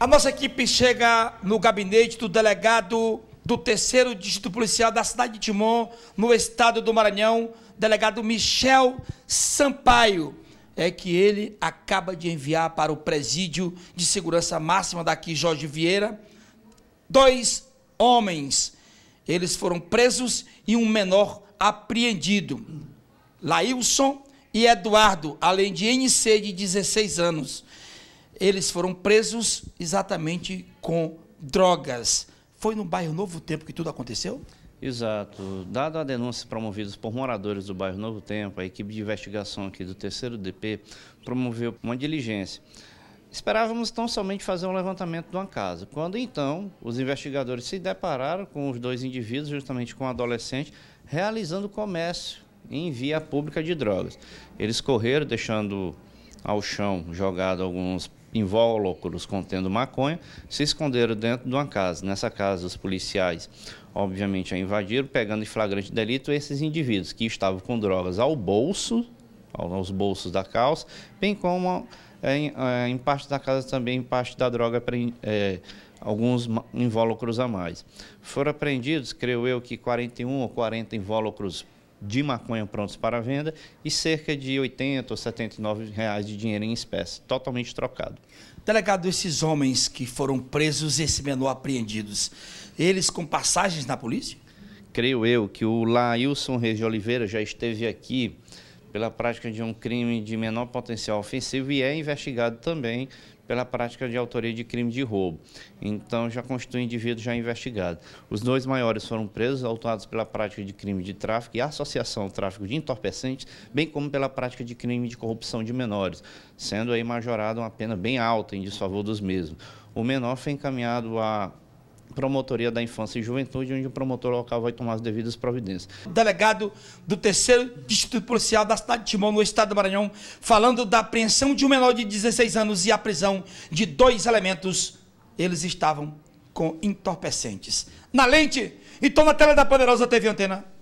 A nossa equipe chega no gabinete do delegado do terceiro distrito policial da cidade de Timon, no estado do Maranhão, delegado Michel Sampaio. É que ele acaba de enviar para o presídio de segurança máxima daqui, Jorge Vieira, dois homens. Eles foram presos e um menor apreendido. Laílson e Eduardo, além de NC de 16 anos. Eles foram presos exatamente com drogas. Foi no bairro Novo Tempo que tudo aconteceu? Exato. Dado a denúncia promovida por moradores do bairro Novo Tempo, a equipe de investigação aqui do terceiro DP promoveu uma diligência. Esperávamos tão somente fazer um levantamento de uma casa. Quando então os investigadores se depararam com os dois indivíduos, justamente com um adolescente, realizando comércio em via pública de drogas. Eles correram, deixando ao chão jogado alguns invólucros contendo maconha se esconderam dentro de uma casa. Nessa casa, os policiais, obviamente, a invadiram, pegando em flagrante delito esses indivíduos que estavam com drogas ao bolso, aos bolsos da calça, bem como eh, em, eh, em parte da casa também, em parte da droga, é, alguns invólucros a mais. Foram apreendidos, creio eu, que 41 ou 40 invólucros de maconha prontos para venda e cerca de 80 ou 79 reais de dinheiro em espécie, totalmente trocado. Delegado, esses homens que foram presos e esse menor apreendidos, eles com passagens na polícia? Creio eu que o Lailson Reis de Oliveira já esteve aqui pela prática de um crime de menor potencial ofensivo e é investigado também pela prática de autoria de crime de roubo. Então já constitui indivíduo já investigado. Os dois maiores foram presos, autuados pela prática de crime de tráfico e associação ao tráfico de entorpecentes, bem como pela prática de crime de corrupção de menores, sendo aí majorada uma pena bem alta em desfavor dos mesmos. O menor foi encaminhado a Promotoria da Infância e Juventude, onde o promotor local vai tomar as devidas providências. Delegado do terceiro Distrito Policial da cidade de Timon, no estado do Maranhão, falando da apreensão de um menor de 16 anos e a prisão de dois elementos. Eles estavam com entorpecentes. Na lente, então na tela da poderosa TV Antena.